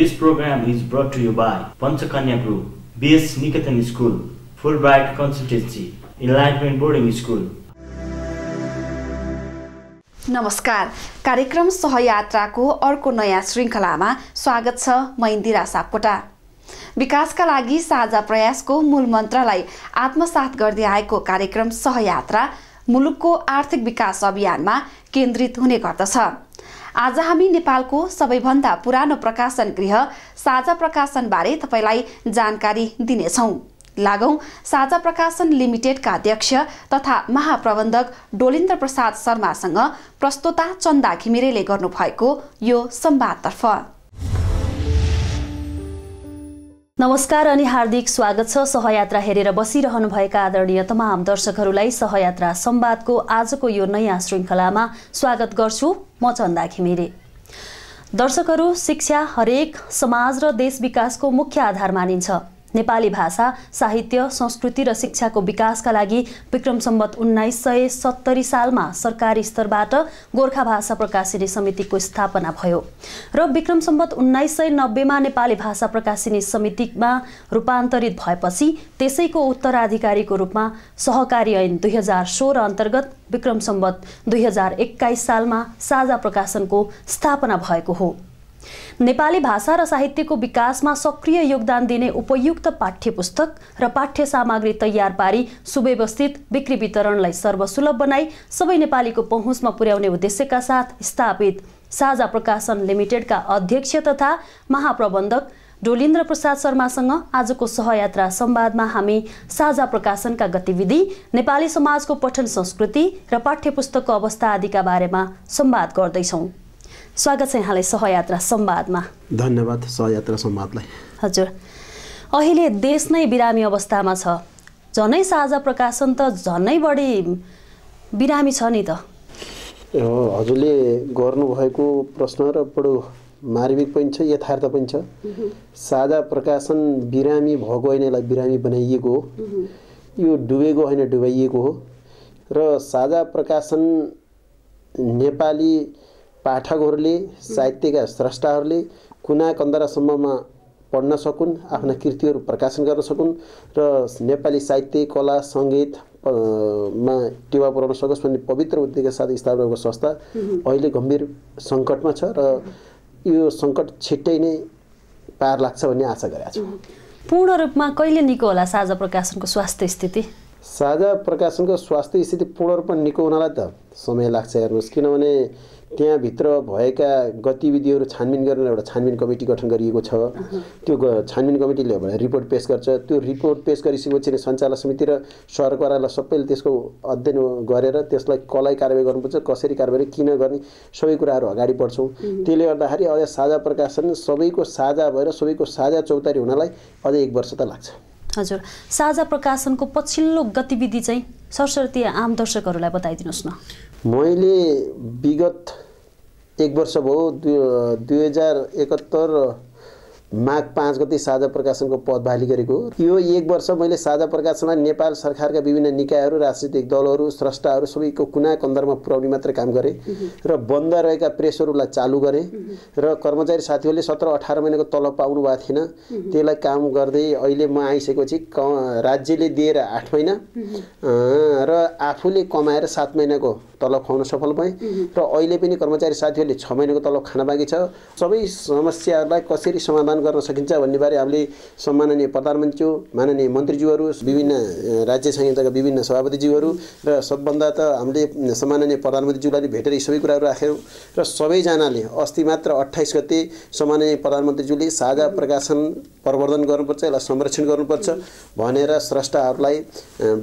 This program is brought to you by Panchakanya Group, BS Nikatan School, Fulbright Consultancy, Enlightenment Boarding School, नमस्कार कार्यक्रम सहयात्राको अर्को नयाँ श्रृङ्खलामा स्वागत छ म इन्दिरा सापकोटा विकासका लागि साझा प्रयासको मूल मन्त्रलाई आत्मसात गर्दै आएको कार्यक्रम सहयात्रा मुलुकको आर्थिक विकास अभियानमा केन्द्रित हुने गर्दछ आज हामी नेपालको सबैभन्दा पुरानो प्रकाशन गृह साझा प्रकाशनबारे तपाईँलाई जानकारी दिनेछौँ लागौँ साझा प्रकाशन लिमिटेडका अध्यक्ष तथा महाप्रबन्धक डोलिन्द्र प्रसाद शर्मासँग प्रस्तोता चन्दा घिमिरेले गर्नुभएको यो संवादतर्फ नमस्कार अनि हार्दिक स्वागत छ सहयात्रा हेरेर बसिरहनुभएका आदरणीय तमाम दर्शकहरूलाई सहयात्रा सम्वादको आजको यो नयाँ श्रृङ्खलामा स्वागत गर्छु म चन्दा घिमिरे दर्शकहरू शिक्षा हरेक समाज र देश विकासको मुख्य आधार मानिन्छ नेपाली भाषा साहित्य संस्कृति र शिक्षाको विकासका लागि विक्रम सम्बत उन्नाइस सय सत्तरी सालमा सरकारी स्तरबाट गोर्खा भाषा प्रकाशिनी समितिको स्थापना भयो र विक्रम सम्बत उन्नाइस सय नब्बेमा नेपाली भाषा प्रकाशिनी समितिमा रूपान्तरित भएपछि त्यसैको उत्तराधिकारीको रूपमा सहकारी ऐन दुई हजार सोह्र अन्तर्गत विक्रम सम्बत दुई हजार एक्काइस सालमा साझा प्रकाशनको स्थापना भएको हो नेपाली भाषा र साहित्यको विकासमा सक्रिय योगदान दिने उपयुक्त पाठ्य पुस्तक र पाठ्य सामग्री तयार पारी सुव्यवस्थित बिक्री वितरणलाई सर्वसुलभ बनाई सबै नेपालीको पहुँचमा पुर्याउने उद्देश्यका साथ स्थापित साझा प्रकाशन लिमिटेडका अध्यक्ष तथा महाप्रबन्धक डोलिन्द्र प्रसाद शर्मासँग आजको सहयात्रा सम्वादमा हामी साझा प्रकाशनका गतिविधि नेपाली समाजको पठन संस्कृति र पाठ्य अवस्था आदिका बारेमा संवाद गर्दैछौँ स्वागत छ यहाँलाई सहयात्रा सम्वादमा धन्यवाद सहयात्रा सम्वादलाई हजुर अहिले देश नै बिरामी अवस्थामा छ झनै साझा प्रकाशन त झनै बढी बिरामी छ नि त हजुरले गर्नुभएको प्रश्न र बडो मार्मिक पनि छ यथार्थ पनि छ साझा प्रकाशन बिरामी भएको होइन यसलाई बिरामी बनाइएको हो यो डुबेको होइन डुबाइएको हो र साझा प्रकाशन नेपाली पाठकहरूले साहित्यका स्रष्टाहरूले कुना कन्दरासम्ममा पढ्न सकुन् आफ्ना कृतिहरू प्रकाशन गर्न सकुन् र नेपाली साहित्य कला सङ्गीत मा टेवा पुऱ्याउन सकोस् भन्ने पवित्र उद्देश्यका साथ स्थापना भएको संस्था अहिले गम्भीर सङ्कटमा छ र यो सङ्कट छिट्टै नै पार लाग्छ भन्ने आशा गरेका छौँ पूर्ण रूपमा कहिले निको होला साझा प्रकाशनको स्वास्थ्य स्थिति साझा प्रकाशनको स्वास्थ्य स्थिति पूर्ण रूपमा निको हुनलाई त समय लाग्छ हेर्नुहोस् किनभने त्यहाँभित्र भएका गतिविधिहरू छानबिन गर्न एउटा छानबिन कमिटी गठन गरिएको छ त्यो छानबिन कमिटीले एउटा रिपोर्ट पेस गर्छ त्यो रिपोर्ट पेस गरिसकेपछि सञ्चालक समिति र सरकारलाई सबैले त्यसको अध्ययन गरेर त्यसलाई कसलाई कारवाही गर्नुपर्छ कसरी कारवाही किन गर्ने सबै कुराहरू अगाडि बढ्छौँ त्यसले गर्दाखेरि अझ साझा प्रकाशन सबैको साझा भएर सबैको साझा चौतारी हुनलाई अझै एक वर्ष त लाग्छ हजुर साझा प्रकाशनको पछिल्लो गतिविधि चाहिँ सरस्वती आम दर्शकहरूलाई बताइदिनुहोस् न मैले विगत एक वर्ष भयो दुई हजार एकहत्तर माघ पाँच गते साझा प्रकाशनको पद बहाली गरेको हो यो एक वर्ष मैले साझा प्रकाशनलाई नेपाल सरकारका विभिन्न निकायहरू राजनीतिक दलहरू स्रष्टाहरू सबैको कुना कन्दरमा पुर्याउने मात्र काम गरेँ र बन्द रहेका प्रेसहरूलाई चालु गरेँ र कर्मचारी साथीहरूले सत्र अठार महिनाको तलब पाउनु भएको थिएन त्यसलाई काम गर्दै अहिले म आइसकेपछि क राज्यले दिएर आठ महिना र आफूले कमाएर सात महिनाको तलब खुवाउन सफल भएँ र अहिले पनि कर्मचारी साथीहरूले छ महिनाको तलब खान बाँकी छ सबै समस्याहरूलाई कसरी समाधान सञ्चालन गर्न सकिन्छ बारे हामीले सम्माननीय प्रधानमन्त्री माननीय मन्त्रीज्यूहरू विभिन्न राज्य संहिताका विभिन्न सभापतिज्यूहरू र सबभन्दा त हामीले सम्माननीय प्रधानमन्त्रीज्यूलाई भेटेर यी सबै कुराहरू राख्यौँ र सबैजनाले अस्ति मात्र अट्ठाइस गते सम्माननीय प्रधानमन्त्रीज्यूले साझा प्रकाशन प्रवर्धन गर्नुपर्छ यसलाई संरक्षण गर्नुपर्छ भनेर स्रष्टाहरूलाई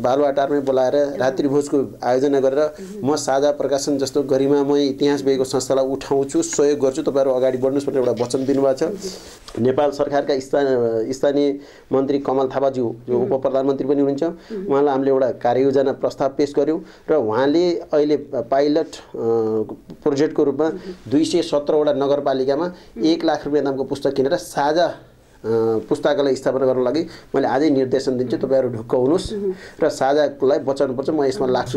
बालुवाटारमै बोलाएर रात्रिभोजको आयोजना गरेर म साझा प्रकाशन जस्तो गरिमामय इतिहास भएको संस्थालाई उठाउँछु सहयोग गर्छु तपाईँहरू अगाडि बढ्नुहोस् भनेर एउटा वचन दिनुभएको छ नेपाल सरकारका स्थानीय स्थानीय मन्त्री कमल थापाज्यू जो उप प्रधानमन्त्री पनि हुनुहुन्छ उहाँलाई हामीले एउटा कार्ययोजना प्रस्ताव पेस गऱ्यौँ र उहाँले अहिले पाइलट प्रोजेक्टको रूपमा दुई सय सत्रवटा नगरपालिकामा एक लाख रुपियाँ दामको पुस्तक किनेर साझा पुस्तकालय स्थापना गर्न लागि मैले आजै निर्देशन दिन्छु तपाईँहरू ढुक्क हुनुहोस् र साझालाई पर्छ म यसमा लाग्छु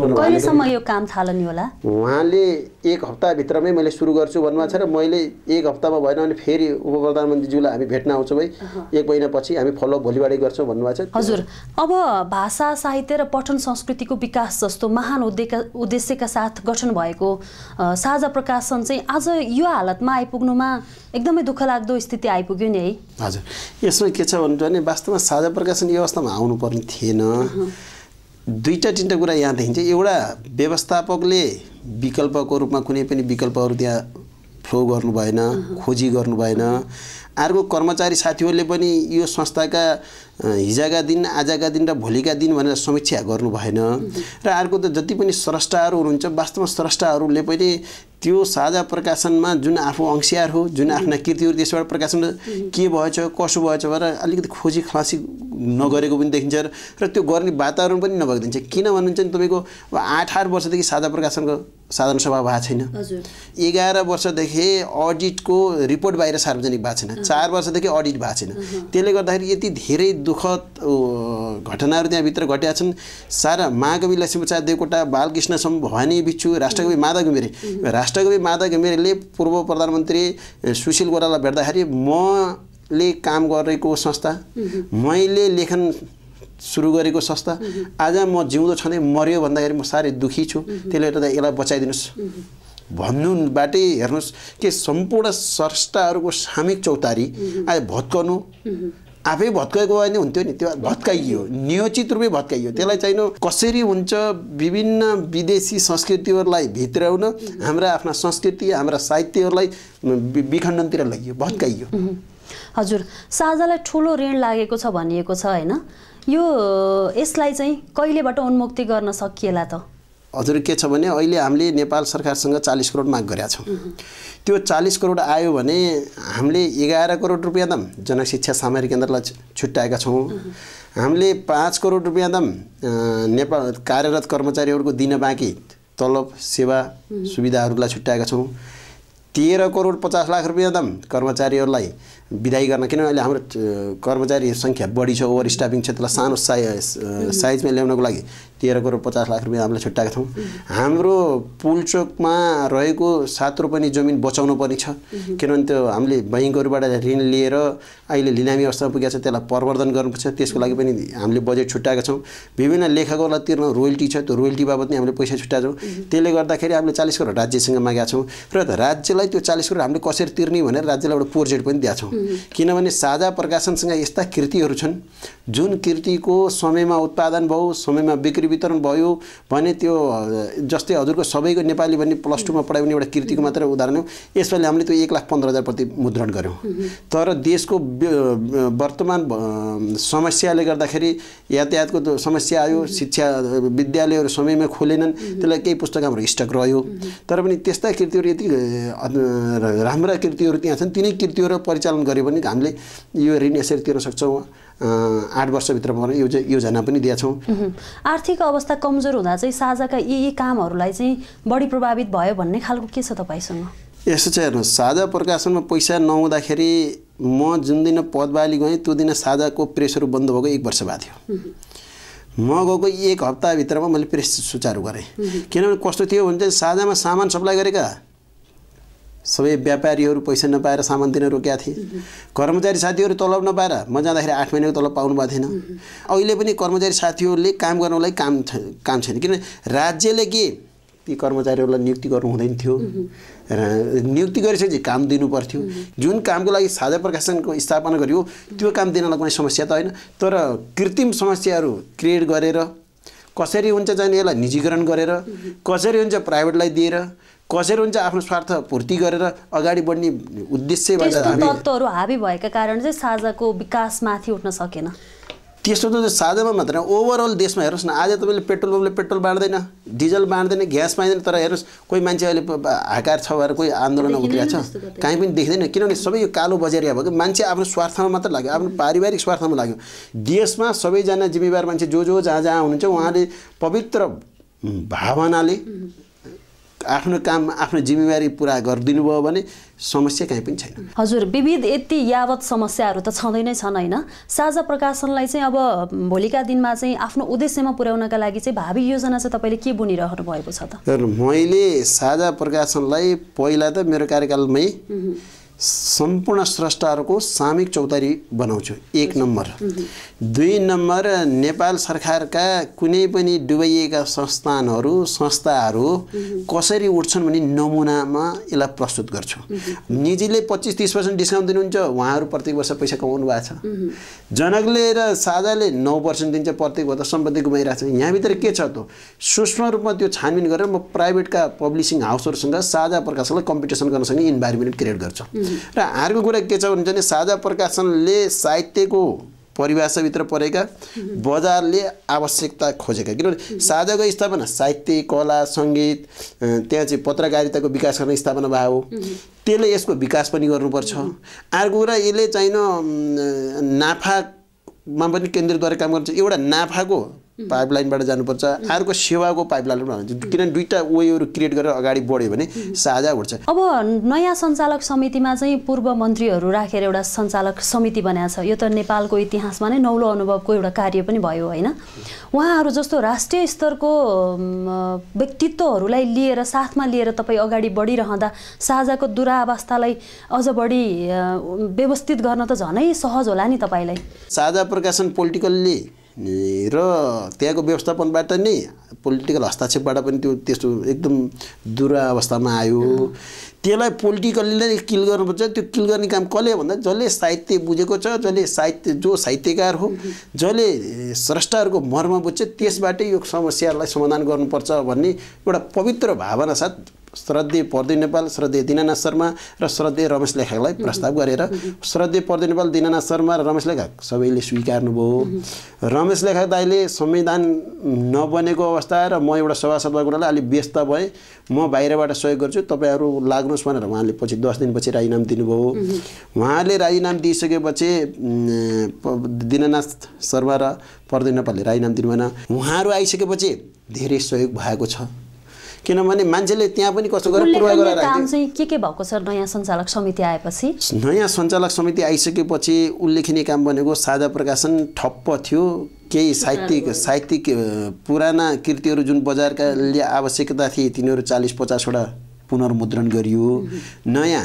यो काम थालनी होला उहाँले एक हप्ताभित्रमै मैले सुरु गर्छु भन्नुभएको छ र मैले एक हप्तामा भएन भने फेरि उप प्रधानमन्त्रीज्यूलाई हामी भेट्न आउँछौँ है एक महिनापछि हामी फलोअप भोलिबाटै गर्छौँ भन्नुभएको छ हजुर अब भाषा साहित्य र पठन संस्कृतिको विकास जस्तो महान उद्देश्यका साथ गठन भएको साझा प्रकाशन चाहिँ आज यो हालतमा आइपुग्नुमा एकदमै दुःख लाग्दो स्थिति आइपुग्यो नि है हजुर यसमा के छ भने वास्तवमा साझा प्रकाशन व्यवस्थामा आउनुपर्ने थिएन दुईवटा तिनवटा कुरा यहाँ देखिन्छ एउटा व्यवस्थापकले विकल्पको रूपमा कुनै पनि विकल्पहरू त्यहाँ फ्लो गर्नु भएन खोजी गर्नु भएन अर्को कर्मचारी साथीहरूले पनि यो संस्थाका हिजोका दिन आजका दिन र भोलिका दिन भनेर समीक्षा गर्नु भएन र अर्को त जति पनि स्रष्टाहरू हुनुहुन्छ वास्तवमा स्रष्टाहरूले पनि त्यो साझा प्रकाशनमा जुन आफू अंशियार हो जुन आफ्ना कृतिहरू त्यसबाट प्रकाशन के भएछ कसो भएछ भनेर अलिकति खोजी खलासी नगरेको पनि देखिन्छ र त्यो गर्ने वातावरण पनि नभइदिन्छ किन भन्नुहुन्छ भने तपाईँको अब आठ आठ वर्षदेखि साझा प्रकाशनको साधारण सभा भएको छैन एघार वर्षदेखि अडिटको रिपोर्ट बाहिर सार्वजनिक भएको छैन चार वर्षदेखि अडिट भएको छैन त्यसले गर्दाखेरि यति धेरै दुःखद घटनाहरू त्यहाँभित्र घटेका छन् सारा महाकवि लक्ष्मीप्रसाद देवकोटा बालकृष्णसम्म भवानी बिच्छु राष्ट्रकवि माधव घिमिरे राष्ट्रकवि माधव घिमिरेले पूर्व प्रधानमन्त्री सुशील गोरालाई भेट्दाखेरि मले काम गरेको संस्था मैले लेखन सुरु गरेको संस्था आज म जिउँदो छँदै मऱ्यो भन्दाखेरि म साह्रै दुःखी छु त्यसले गर्दा यसलाई बचाइदिनुहोस् भन्नुबाटै हेर्नुहोस् के सम्पूर्ण स्रष्टाहरूको सामिक चौतारी आज भत्काउनु आफै भत्काएको भए नि हुन्थ्यो नि त्यो भत्काइयो नियोजित रूपै भत्काइयो त्यसलाई चाहिँ कसरी हुन्छ विभिन्न विदेशी संस्कृतिहरूलाई भित्राउन हाम्रा आफ्ना संस्कृति हाम्रा साहित्यहरूलाई विखण्डनतिर लगियो भत्काइयो हजुर साझालाई ठुलो ऋण लागेको छ भनिएको छ होइन यो यसलाई चाहिँ कहिलेबाट उन्मुक्ति गर्न सकिएला त हजुर के छ भने अहिले हामीले नेपाल सरकारसँग चालिस करोड माग गरेका छौँ त्यो चालिस करोड आयो भने हामीले एघार करोड रुपियाँ दम जनशिक्षा सामग्री केन्द्रलाई छुट्याएका छौँ हामीले पाँच करोड रुपियाँ दम नेपाल कार्यरत कर्मचारीहरूको दिन बाँकी तलब सेवा सुविधाहरूलाई छुट्याएका छौँ तेह्र करोड पचास लाख रुपियाँ दम कर्मचारीहरूलाई विदाई गर्न किनभने अहिले हाम्रो कर्मचारी सङ्ख्या बढी छ ओभर स्टाफिङ क्षेत्रलाई सानो साइज साइजमा ल्याउनको लागि तेह्र करोड पचास लाख रुपियाँ हामीले छुट्याएको थियौँ हाम्रो पुलचोकमा रहेको सात रोपनी जमिन बचाउनु पर्ने छ किनभने त्यो हामीले बैङ्कहरूबाट ऋण लिएर अहिले लिनामी अवस्थामा पुगेको छ त्यसलाई प्रवर्धन गर्नुपर्छ त्यसको लागि पनि हामीले बजेट छुट्याएका छौँ विभिन्न लेखकहरूलाई तिर्न रोयल्टी छ त्यो रोयल्टी बाबत नै हामीले पैसा छुट्याएको छौँ त्यसले गर्दाखेरि हामीले चालिस करोड राज्यसँग मागेका छौँ र राज्यलाई त्यो चालिस करोड हामीले कसरी तिर्ने भनेर राज्यलाई एउटा प्रोजेक्ट पनि दिएको छौँ किनभने साझा प्रकाशनसँग यस्ता कृतिहरू छन् जुन कृतिको समयमा उत्पादन भयो समयमा बिक्री वितरण भयो भने त्यो जस्तै हजुरको सबैको नेपाली भन्ने प्लस टूमा पढायो भने एउटा कृतिको मात्र उदाहरण हो यसपालि हामीले त्यो एक लाख पन्ध्र हजार प्रति मुद्रण गऱ्यौँ तर देशको वर्तमान समस्याले गर्दाखेरि यातायातको समस्या आयो शिक्षा विद्यालयहरू समयमा खोलेनन् त्यसलाई केही पुस्तक हाम्रो स्टक रह्यो तर पनि त्यस्ता कृतिहरू यति राम्रा कृतिहरू त्यहाँ छन् तिनै कृतिहरू परिचालन गऱ्यो भने हामीले यो ऋण यसरी तिर्न सक्छौँ आठ वर्षभित्र पर्ने यो योजना पनि दिएछौँ आर्थिक अवस्था कमजोर हुँदा चाहिँ साझाका यी यी कामहरूलाई चाहिँ बढी प्रभावित भयो भन्ने खालको के छ तपाईँसँग यसो चाहिँ हेर्नुहोस् साझा प्रकाशनमा पैसा नहुँदाखेरि म जुन दिन पदवाली गएँ त्यो दिन साझाको प्रेसहरू बन्द भएको एक वर्ष भएको थियो म गएको एक हप्ताभित्रमा मैले प्रेस सुचारू गरेँ किनभने कस्तो थियो भने चाहिँ साझामा सामान सप्लाई गरेका सबै व्यापारीहरू पैसा नपाएर सामान दिन रोकेका थिए कर्मचारी साथीहरू तलब नपाएर म जाँदाखेरि आठ महिनाको तलब पाउनु भएको थिएन अहिले पनि कर्मचारी साथीहरूले काम गर्नलाई काम काम छैन किन राज्यले के ती कर्मचारीहरूलाई नियुक्ति गर्नु हुँदैन थियो र नियुक्ति गरिसकेपछि काम दिनु पर्थ्यो जुन कामको लागि साझा प्रकाशनको स्थापना गरियो त्यो काम दिनलाई कुनै समस्या त होइन तर कृत्रिम समस्याहरू क्रिएट गरेर कसरी हुन्छ चाहिँ यसलाई निजीकरण गरेर कसरी हुन्छ प्राइभेटलाई दिएर कसेर हुन्छ आफ्नो स्वार्थ पूर्ति गरेर अगाडि बढ्ने उद्देश्यबाट तत्त्वहरू हाबी भएका कारण चाहिँ साझाको विकास माथि उठ्न सकेन त्यस्तो त साझामा मात्र ओभरअल देशमा हेर्नुहोस् न आज तपाईँले पेट्रोल पम्पले पेट्रोल बाँड्दैन डिजल बाँड्दैन ग्यास बाँड्दैन तर हेर्नुहोस् कोही मान्छे अहिले हाकार छ भएर कोही आन्दोलन उत्रिरहेको छ कहीँ पनि देख्दैन किनभने सबै यो कालो बजारिया भएको मान्छे आफ्नो स्वार्थमा मात्र लाग्यो आफ्नो पारिवारिक स्वार्थमा लाग्यो देशमा सबैजना जिम्मेवार मान्छे जो जो जहाँ जहाँ हुनुहुन्छ उहाँले पवित्र भावनाले आफ्नो काम आफ्नो जिम्मेवारी पुरा गरिदिनु भयो भने समस्या कहीँ पनि छैन हजुर विविध यति यावत समस्याहरू त छँदै नै छन् होइन साझा प्रकाशनलाई चाहिँ अब भोलिका दिनमा चाहिँ आफ्नो उद्देश्यमा पुर्याउनका लागि चाहिँ भावी योजना चाहिँ तपाईँले के बुनिरहनु भएको छ त मैले साझा प्रकाशनलाई पहिला त मेरो कार्यकालमै सम्पूर्ण स्रष्टाहरूको सामूहिक चौतारी बनाउँछु एक नम्बर दुई नम्बर नेपाल सरकारका कुनै पनि डुबाइएका संस्थानहरू संस्थाहरू कसरी उठ्छन् भने नमुनामा यसलाई प्रस्तुत गर्छु निजीले पच्चिस तिस पर्सेन्ट डिस्काउन्ट दिनुहुन्छ उहाँहरू प्रत्येक वर्ष पैसा कमाउनु भएको छ जनकले र साझाले नौ पर्सेन्ट दिन्छ प्रत्येक वर्ष सम्पत्ति गुमाइरहेको छ यहाँभित्र के छ त सूक्ष्म रूपमा त्यो छानबिन गरेर म प्राइभेटका पब्लिसिङ हाउसहरूसँग साझा प्रकाशनलाई कम्पिटिसन गर्नसँग इन्भाइरोमेन्ट क्रिएट गर्छ र अर्को कुरा के छ भने साझा प्रकाशनले साहित्यको परिभाषाभित्र परेका बजारले आवश्यकता खोजेका किनभने साझाको स्थापना साहित्य कला सङ्गीत त्यहाँ चाहिँ पत्रकारिताको विकास गर्ने स्थापना भयो त्यसले यसको विकास पनि गर्नुपर्छ अर्को कुरा यसले चाहिँ नाफामा पनि केन्द्रित गरेर काम गर्छ एउटा नाफाको पाइपलाइनबाट जानुपर्छ अर्को सेवाको पाइपलाइनमा हुन्छ किनभने दुईवटा वेहरू क्रिएट गरेर अगाडि बढ्यो भने साझा उठ्छ अब नयाँ सञ्चालक समितिमा चाहिँ पूर्व मन्त्रीहरू राखेर एउटा सञ्चालक समिति बनाएको छ यो त नेपालको इतिहासमा नै नौलो अनुभवको एउटा कार्य पनि भयो होइन उहाँहरू जस्तो राष्ट्रिय स्तरको व्यक्तित्वहरूलाई लिएर साथमा लिएर तपाईँ अगाडि बढिरहँदा साझाको दुरावस्थालाई अझ बढी व्यवस्थित गर्न त झनै सहज होला नि तपाईँलाई साझा प्रकाशन पोलिटिकल्ली र त्यहाँको व्यवस्थापनबाट नै पोलिटिकल हस्तक्षेपबाट पनि त्यो त्यस्तो एकदम दुरावस्थामा आयो त्यसलाई पोलिटिकल्ली नै किल गर्नुपर्छ त्यो किल गर्ने काम कसले भन्दा जसले साहित्य बुझेको छ जसले साहित्य जो साहित्यकार हो जसले स्रष्टाहरूको मर्म बुझ्छ त्यसबाटै यो समस्याहरूलाई समाधान गर्नुपर्छ भन्ने एउटा पवित्र भावना साथ श्रद्धे पर्दे नेपाल श्रद्धे दिनानाथ शर्मा र श्रद्धे रमेश लेखाकलाई प्रस्ताव गरेर श्रद्धे पर्दे नेपाल दिनानाथ शर्मा र रमेश लेखाक सबैले स्वीकार्नुभयो रमेश लेखाक दाईले संविधान नबनेको अवस्था र म एउटा सभासद भएको अलिक व्यस्त भएँ म बाहिरबाट सहयोग गर्छु तपाईँहरू लाग्नुहोस् भनेर उहाँले पछि दस दिनपछि राजीनाम दिनुभयो उहाँले राजीनाम दिइसकेपछि दिनानाथ शर्मा र पर्दे नेपालले राजीनाम दिनुभएन उहाँहरू आइसकेपछि धेरै सहयोग भएको छ किनभने मान्छेले त्यहाँ पनि कस्तो गरेर पुरा गरेर के के भएको छ नयाँ सञ्चालक समिति आएपछि नयाँ सञ्चालक समिति आइसकेपछि उल्लेखनीय काम भनेको साझा प्रकाशन ठप्प थियो केही साहित्यिक साहित्यिक पुराना कृतिहरू जुन बजारकाले आवश्यकता थिए तिनीहरू चालिस पचासवटा पुनर्मुद्रण गरियो नयाँ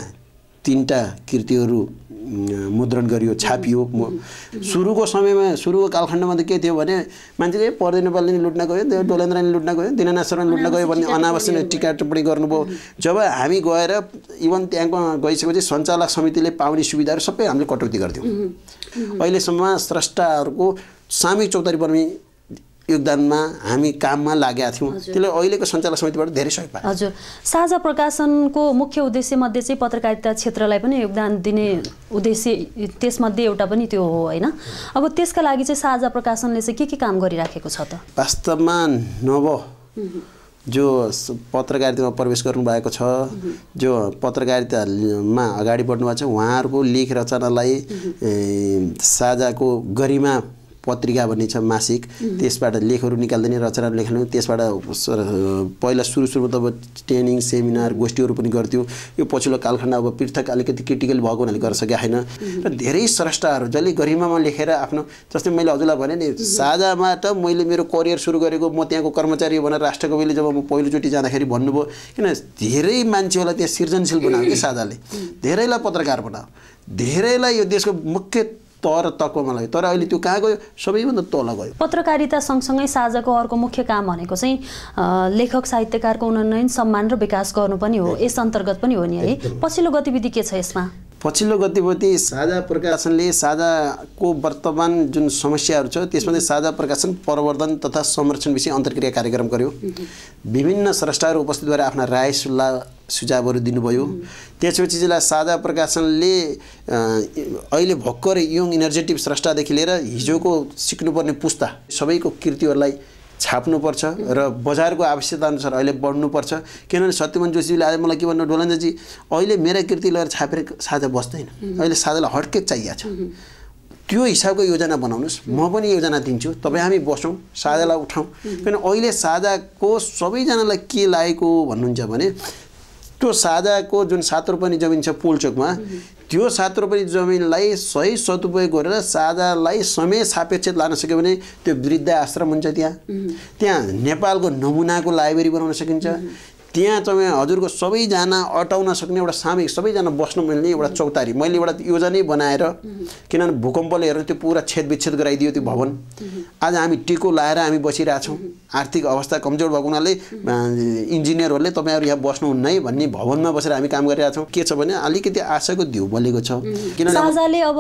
तिनवटा कृतिहरू मुद्रण गरियो छापियो म सुरुको समयमा सुरुको कालखण्डमा त के थियो भने मान्छेले पर्दैन पर्दैन लुट्न गयो डोलेन्द्र लुट्न गयो दिनानाथ लुट्न गयो भन्ने अनावश्यक टिका टिप्पणी गर्नुभयो जब हामी गएर इभन त्यहाँको गइसकेपछि सञ्चालक समितिले पाउने सुविधाहरू सबै हामीले कटौती गरिदियौँ अहिलेसम्म स्रष्टाहरूको सामूहिक चौतारी पर्मी योगदानमा हामी काममा लागेका थियौँ त्यसले अहिलेको सञ्चालक समितिबाट धेरै सहयोग पायो हजुर साझा प्रकाशनको मुख्य उद्देश्यमध्ये चाहिँ पत्रकारिता क्षेत्रलाई पनि योगदान दिने उद्देश्य त्यसमध्ये एउटा पनि त्यो हो होइन अब त्यसका लागि चाहिँ साझा प्रकाशनले चाहिँ के के काम गरिराखेको छ त वास्तवमा नव जो पत्रकारितामा प्रवेश गर्नुभएको छ जो पत्रकारितामा अगाडि बढ्नुभएको छ उहाँहरूको लेख रचनालाई साझाको गरिमा पत्रिका भन्ने छ मासिक त्यसबाट लेखहरू निकालिदिने रचना लेख्नु त्यसबाट पहिला सुरु सुरुमा त अब ट्रेनिङ सेमिनार गोष्ठीहरू पनि गर्थ्यौँ यो पछिल्लो कालखण्ड अब पृथक अलिकति क्रिटिकल भएको हुनाले गर्न सकेको होइन र धेरै स्रष्टाहरू जसले गरिमामा लेखेर आफ्नो जस्तै मैले हजुरलाई भने नि साझामा त मैले मेरो करियर सुरु गरेको म त्यहाँको कर्मचारी भनेर राष्ट्रकविले जब म पहिलोचोटि जाँदाखेरि भन्नुभयो किन धेरै मान्छेहरूलाई त्यहाँ सृजनशील बनायो कि साझाले धेरैलाई पत्रकार बनायो धेरैलाई यो देशको मुख्य तर तकमा लाग्यो तर अहिले त्यो कहाँ गयो सबैभन्दा तल गयो पत्रकारिता सँगसँगै साझाको अर्को मुख्य काम भनेको चाहिँ लेखक साहित्यकारको उन्नयन सम्मान र विकास गर्नु पनि हो यस अन्तर्गत पनि हो नि है पछिल्लो गतिविधि के छ यसमा पछिल्लो गतिविधि साझा प्रकाशनले साझाको वर्तमान जुन समस्याहरू छ त्यसमा चाहिँ साझा प्रकाशन प्रवर्धन तथा संरक्षण विषय अन्तर्क्रिया कार्यक्रम गर्यो विभिन्न स्रष्टाहरू उपस्थित भएर आफ्ना राय सुल्लाह सुझावहरू दिनुभयो त्यसपछि जिल्ला साझा प्रकाशनले अहिले भर्खर यङ इनर्जेटिभ स्रष्टादेखि लिएर हिजोको सिक्नुपर्ने पुस्ता सबैको कृतिहरूलाई छाप्नुपर्छ र बजारको आवश्यकता अनुसार अहिले बढ्नुपर्छ किनभने सत्यमन जोशीजीले आज मलाई के भन्नु डोलन्दाजी अहिले मेरा कृति लगेर छापेर साझा बस्दैन अहिले साझालाई हट्के चाहिएको छ त्यो हिसाबको योजना बनाउनुहोस् म पनि योजना दिन्छु तपाईँ हामी बसौँ साझालाई उठाउँ किनभने अहिले साझाको सबैजनालाई के लागेको भन्नुहुन्छ भने त्यो साझाको जुन सात रोपनी जमिन छ पुलचोकमा त्यो सात रोपनी जमिनलाई सही सदुपयोग गरेर साझालाई समय सापेक्ष लान सक्यो भने त्यो वृद्ध आश्रम हुन्छ त्यहाँ त्यहाँ नेपालको नमुनाको लाइब्रेरी बनाउन सकिन्छ त्यहाँ चाहिँ हजुरको सबैजना अटाउन सक्ने एउटा सामूहिक सबैजना बस्नु मिल्ने एउटा चौतारी मैले एउटा योजनै बनाएर किनभने भूकम्पले हेर्नु त्यो पुरा छेदविच्छेद गराइदियो त्यो भवन आज हामी टिको लाएर हामी बसिरहेछौँ आर्थिक अवस्था कमजोर भएको हुनाले इन्जिनियरहरूले तपाईँहरू यहाँ बस्नुहुन्न है भन्ने भवनमा बसेर हामी काम गरिरहेछौँ के छ भने अलिकति आशाको दिउ बलेको छ किनभने साझाले अब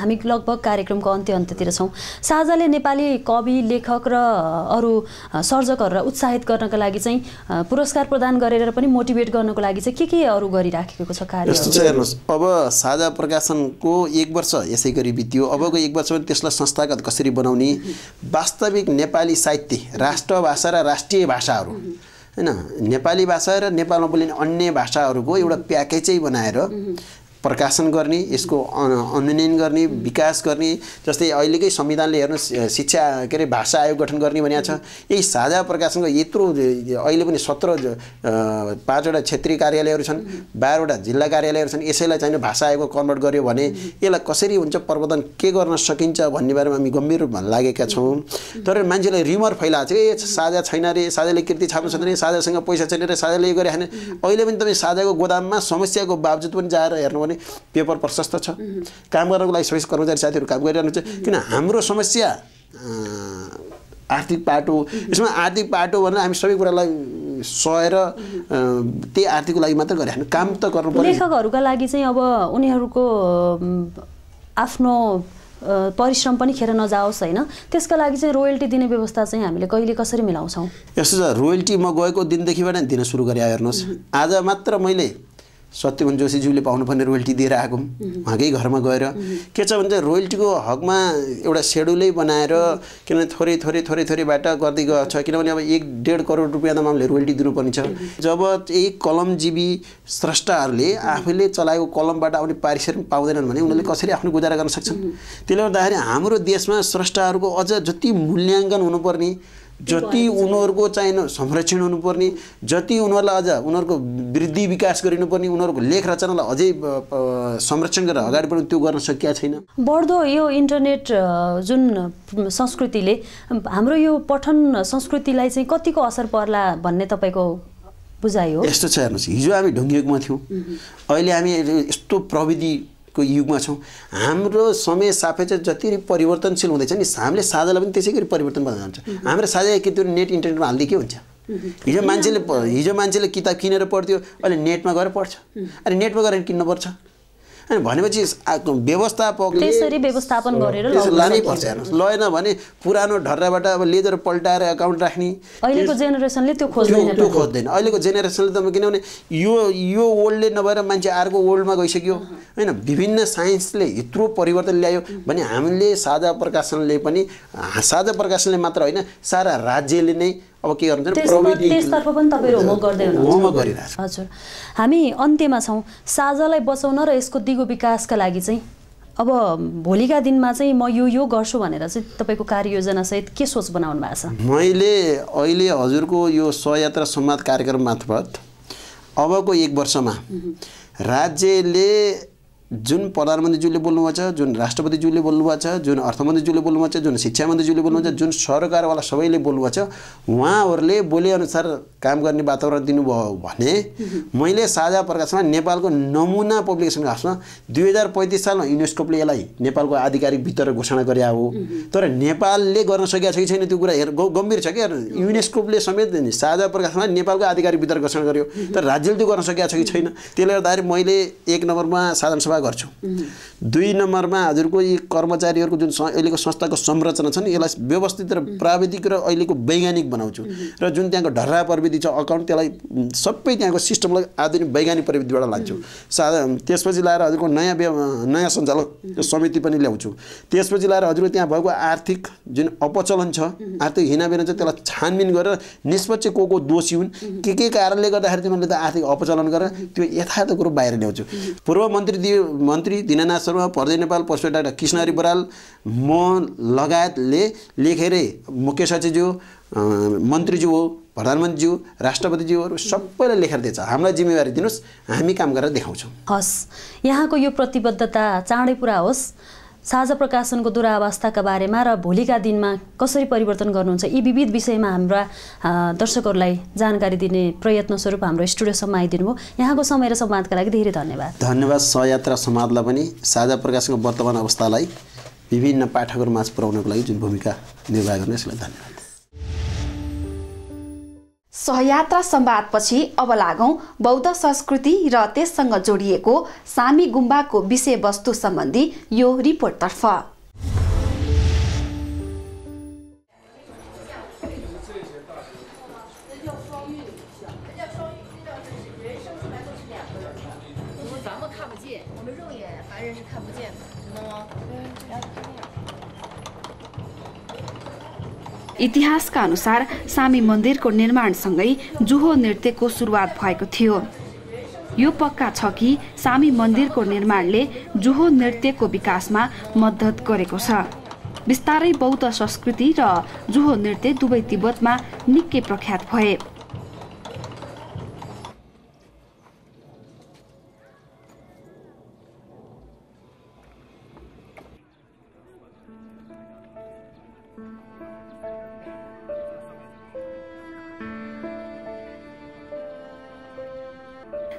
हामी लगभग कार्यक्रमको अन्त्य अन्त्यतिर छौँ साझाले नेपाली कवि लेखक र अरू सर्जकहरूलाई उत्साहित गर्नका लागि चाहिँ पुरा पुरस्कार प्रदान गरेर पनि मोटिभेट गर्नको लागि चाहिँ के के अरू गरिराखेको छ कार्य यस्तो छ हेर्नुहोस् अब साझा प्रकाशनको एक वर्ष यसै गरी बित्यो अबको एक वर्ष पनि त्यसलाई संस्थागत कसरी बनाउने वास्तविक नेपाली साहित्य राष्ट्रभाषा र राष्ट्रिय भाषाहरू होइन नेपाली भाषा र नेपालमा बोलिने अन्य भाषाहरूको एउटा प्याकेजै बनाएर प्रकाशन गर्ने यसको अनुनयन गर्ने विकास गर्ने जस्तै अहिलेकै संविधानले हेर्नु शिक्षा के अरे भाषा आयोग गठन गर्ने भनिएको छ यही साझा प्रकाशनको यत्रो अहिले पनि सत्र पाँचवटा क्षेत्रीय कार्यालयहरू छन् बाह्रवटा जिल्ला कार्यालयहरू छन् यसैलाई चाहिने भाषा आयोग कन्भर्ट गर्यो भने यसलाई कसरी हुन्छ प्रवर्धन के गर्न सकिन्छ भन्ने बारेमा हामी गम्भीर रूपमा लागेका छौँ तर मान्छेलाई रिमर फैलाएको छ ए साझा छैन रे साझाले कृति छाप्नु छैन रे साझासँग पैसा छैन रे साझाले यो गरे होइन अहिले पनि तपाईँ साझाको गोदाममा समस्याको बावजुद पनि जाएर हेर्नु भने गर्ने पेपर प्रशस्त छ काम गर्नको लागि सबै कर्मचारी साथीहरू काम गरिरहनु छ किन हाम्रो समस्या आर्थिक पाटो यसमा आर्थिक पाटो भनेर हामी सबै कुरालाई सहेर त्यही आर्थिकको लागि मात्र गरे हामी काम त गर्नु पर्यो लेखकहरूका लागि चाहिँ अब उनीहरूको आफ्नो परिश्रम पनि खेर नजाओस् होइन त्यसका लागि चाहिँ रोयल्टी दिने व्यवस्था चाहिँ हामीले कहिले कसरी मिलाउँछौँ यसो छ रोयल्टी म गएको दिनदेखिबाट दिन सुरु गरेँ हेर्नुहोस् आज मात्र मैले सत्यवन जोशीज्यूले पाउनुपर्ने रोयल्टी दिएर आएको उहाँकै घरमा गएर के छ भने चाहिँ रोयल्टीको हकमा एउटा सेड्युलै बनाएर किनभने थोरै थोरै थोरै थोरैबाट गर्दै गएको छ किनभने अब एक डेढ करोड रुपियाँ त हामीले रोयल्टी दिनुपर्ने छ जब यही कलमजीवी स्रष्टाहरूले आफैले चलाएको कलमबाट आउने पारिश्रमिक पाउँदैनन् भने उनीहरूले कसरी आफ्नो गुजारा गर्न सक्छन् त्यसले गर्दाखेरि हाम्रो देशमा स्रष्टाहरूको अझ जति मूल्याङ्कन हुनुपर्ने जति उनीहरूको चाहिँ संरक्षण हुनुपर्ने जति उनीहरूलाई अझ उनीहरूको वृद्धि विकास गरिनुपर्ने उनीहरूको लेख रचनालाई अझै संरक्षण गरेर अगाडि बढ्नु त्यो गर्न सकिया छैन बढ्दो यो इन्टरनेट जुन संस्कृतिले हाम्रो यो पठन संस्कृतिलाई चाहिँ कतिको असर पर्ला भन्ने तपाईँको बुझाइ हो यस्तो छ हेर्नुहोस् हिजो हामी ढुङ्गेकोमा थियौँ अहिले हामी यस्तो प्रविधि को युगमा छौँ हाम्रो समय सापेक्ष जति परिवर्तनशील हुँदैछ नि हामीले साझालाई पनि त्यसै गरी परिवर्तन भन्दा जान्छ हाम्रो साझा के त्यो नेट इन्टरनेटमा हाल्दै के हुन्छ हिजो मान्छेले हिजो मान्छेले किताब किनेर पढ्थ्यो अहिले नेटमा गएर पढ्छ अनि नेटमा गएर किन्नुपर्छ अनि भनेपछि व्यवस्थापक व्यवस्थापन गरेर लानै पर्छ हेर्नुहोस् लएन भने पुरानो ढर्राबाट अब लेदर पल्टाएर एकाउन्ट राख्ने अहिलेको जेनेरेसनले त्यो खोज्दैन त्यो खोज्दैन अहिलेको जेनेरेसनले त किनभने यो यो वर्ल्डले नभएर मान्छे अर्को वर्ल्डमा गइसक्यो होइन विभिन्न साइन्सले यत्रो परिवर्तन ल्यायो भने हामीले साझा प्रकाशनले पनि साझा प्रकाशनले मात्र होइन सारा राज्यले नै अब के गर्नु त्यसतर्फ पनि तपाईँ होमवर्क गर्दै हुनुहुन्छ हजुर हामी अन्त्यमा छौँ साझालाई बचाउन र यसको दिगो विकासका लागि चाहिँ अब भोलिका दिनमा चाहिँ म यो यो गर्छु भनेर चाहिँ तपाईँको कार्ययोजनासहित के सोच बनाउनु भएको छ मैले अहिले हजुरको यो सहयात्रा संवाद कार्यक्रम मार्फत अबको एक वर्षमा राज्यले जुन प्रधानमन्त्रीज्यूले बोल्नुभएको छ जुन राष्ट्रपतिज्यूले बोल्नुभएको छ जुन अर्थमन्त्रीज्यूले बोल्नुभएको छ जुन शिक्षा मन्त्रीज्यूले बोल्नुभएको छ जुन सरकारवाला सबैले बोल्नुभएको छ उहाँहरूले बोलेअनुसार काम गर्ने वातावरण दिनुभयो भने मैले साझा प्रकाशमा नेपालको नमुना पब्लिकेसन हाउसमा दुई हजार पैँतिस सालमा युनेस्कोले यसलाई नेपालको आधिकारिक भित्र घोषणा गरे हो तर नेपालले गर्न सकेका छ कि छैन त्यो कुरा हेर गम्भीर छ कि युनेस्कोले समेत साझा प्रकाशमा नेपालको आधिकारिक भित्र घोषणा गर्यो तर राज्यले त्यो गर्न सकेका छ कि छैन त्यसले गर्दाखेरि मैले एक नम्बरमा साधारण सभा गर्छु दुई नम्बरमा हजुरको यी कर्मचारीहरूको जुन अहिलेको संस्थाको संरचना छ नि यसलाई व्यवस्थित र प्राविधिक र अहिलेको वैज्ञानिक बनाउँछु र जुन त्यहाँको ढर्रा प्रविधि आइडेन्टिटी छ अकाउन्ट त्यसलाई सबै त्यहाँको सिस्टमलाई आधुनिक वैज्ञानिक प्रविधिबाट लान्छु साधारण त्यसपछि लाएर हजुरको नयाँ व्यव नयाँ सञ्चालक समिति पनि ल्याउँछु त्यसपछि लगाएर हजुरको त्यहाँ भएको आर्थिक जुन अपचलन छ आर्थिक हिनाबिना छ त्यसलाई छानबिन गरेर निष्पक्ष को को दोषी हुन् के के कारणले गर्दाखेरि चाहिँ मैले त आर्थिक अपचलन गरेर त्यो यथार्थ कुरो बाहिर ल्याउँछु पूर्व मन्त्री दि मन्त्री दिनानाथ शर्मा पर्दै नेपाल पशु डाक्टर कृष्णहरी बराल म लगायतले लेखेरै मुख्य सचिवज्यू मन्त्रीज्यू हो प्रधानमन्त्रीज्यू राष्ट्रपतिज्यूहरू सबैलाई लेखेर दिएछ हामीलाई जिम्मेवारी दिनुहोस् हामी काम गरेर देखाउँछौँ हस् यहाँको यो प्रतिबद्धता चाँडै पुरा होस् साझा प्रकाशनको दुरावस्थाका बारेमा र भोलिका दिनमा कसरी परिवर्तन गर्नुहुन्छ यी विविध विषयमा हाम्रा दर्शकहरूलाई जानकारी दिने प्रयत्न स्वरूप हाम्रो स्टुडियोसम्म आइदिनु भयो यहाँको समय र संवादका लागि धेरै धन्यवाद धन्यवाद सहयात्रा समाजलाई पनि साझा प्रकाशनको वर्तमान अवस्थालाई विभिन्न पाठकहरूमाझ पुर्याउनको लागि जुन भूमिका निर्वाह गर्नु यसलाई धन्यवाद सहयात्रा सम्वादपछि अब लागौँ बौद्ध संस्कृति र त्यससँग जोडिएको सामी गुम्बाको विषयवस्तु सम्बन्धी यो रिपोर्टतर्फ इतिहासका अनुसार सामी मन्दिरको निर्माणसँगै जुहो नृत्यको सुरुवात भएको थियो यो पक्का छ कि सामी मन्दिरको निर्माणले जुहो नृत्यको विकासमा मद्दत गरेको छ बिस्तारै बौद्ध संस्कृति र जुहो नृत्य दुवै तिब्बतमा निकै प्रख्यात भए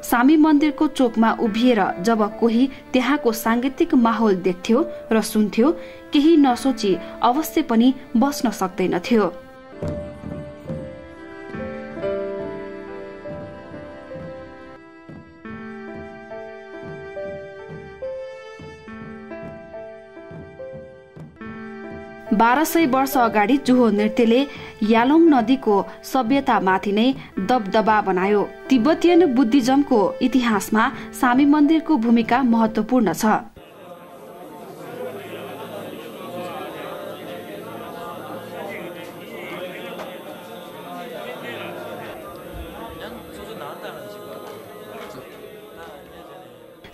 सामी मन्दिरको चोकमा उभिएर जब कोही त्यहाँको साङ्गीतिक माहौल देख्थ्यो र सुन्थ्यो केही नसोची अवश्य पनि बस्न सक्दैनथ्यो पाँच सय वर्ष अगाडि जुहो नृत्यले यालोङ नदीको सभ्यतामाथि नै दबदबा बनायो तिब्बतीयन बुद्धिज्मको इतिहासमा सामी मन्दिरको भूमिका महत्वपूर्ण छ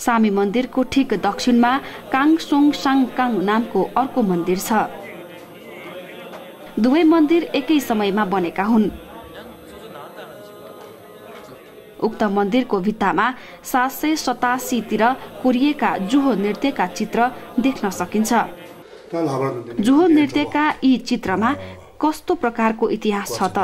सामी मन्दिरको ठिक दक्षिणमा काङ सोङ साङ काङ नामको अर्को मन्दिर छ दुवै मन्दिर एकै समयमा बनेका हुन् उक्त मन्दिरको भित्तामा सात सय सतासीतिर कोरिएका जुहो नृत्यका चित्र देख्न सकिन्छ जुहो नृत्यका यी चित्रमा कस्तो प्रकारको इतिहास छ त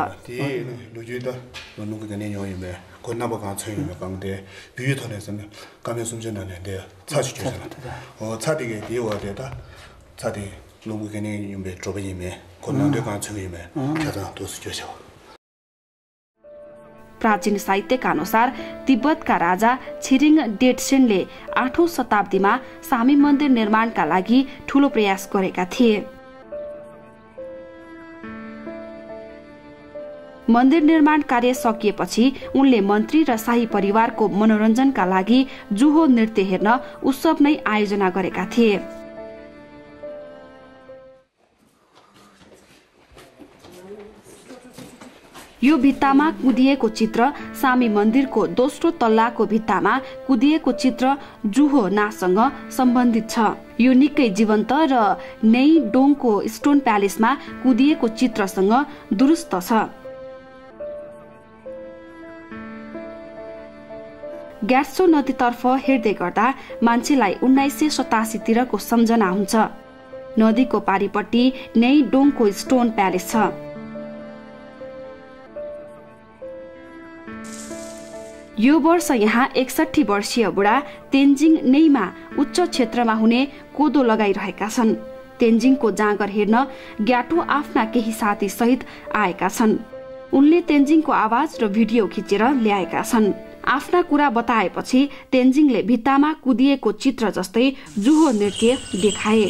प्राचीन साहित्यका अनुसार तिब्बतका राजा छिरिङ डेटसेनले आठौं शताब्दीमा सामी मन्दिर निर्माणका लागि ठूलो प्रयास गरेका थिए मन्दिर निर्माण कार्य सकिएपछि उनले मन्त्री र शाही परिवारको मनोरञ्जनका लागि जुहो नृत्य हेर्न उत्सव नै आयोजना गरेका थिए यो भित्तामा कुदिएको चित्र सामी मन्दिरको दोस्रो तल्लाको भित्तामा कुदिएको चित्र जुहो नासँग सम्बन्धित छ यो निकै जीवन्त र नै डोङको स्टोन प्यालेसमा कुदिएको चित्रसँग दुरुस्त छ ग्यासो नदीतर्फ हेर्दै गर्दा मान्छेलाई उन्नाइस सय सतासीतिरको सम्झना हुन्छ नदीको पारिपट्टि नै डोङको स्टोन प्यालेस छ यो वर्ष यहाँ एकसठी वर्षीय बुढा तेन्जिङ नेमा उच्च क्षेत्रमा हुने कोदो लगाइरहेका छन् तेन्जिङको जाँगर हेर्न ग्याटो आफ्ना केही साथी सहित आएका छन् उनले तेन्जिङको आवाज र भिडियो खिचेर ल्याएका छन् आफ्ना कुरा बताएपछि तेन्जिङले भित्तामा कुदिएको चित्र जस्तै जुहो नृत्य देखाए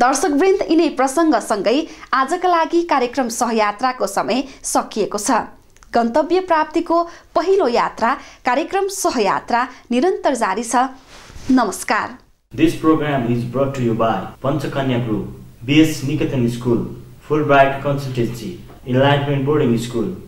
दर्शकवृन्द यिनै प्रसङ्गसँगै आजका लागि कार्यक्रम सहयात्राको समय सकिएको छ गन्तव्य प्राप्तिको पहिलो यात्रा कार्यक्रम सहयात्रा निरन्तर जारी छ नमस्कार this program is brought to you by Panchakanya group BS Niketan school Fulbright consultancy Enlightenment boarding school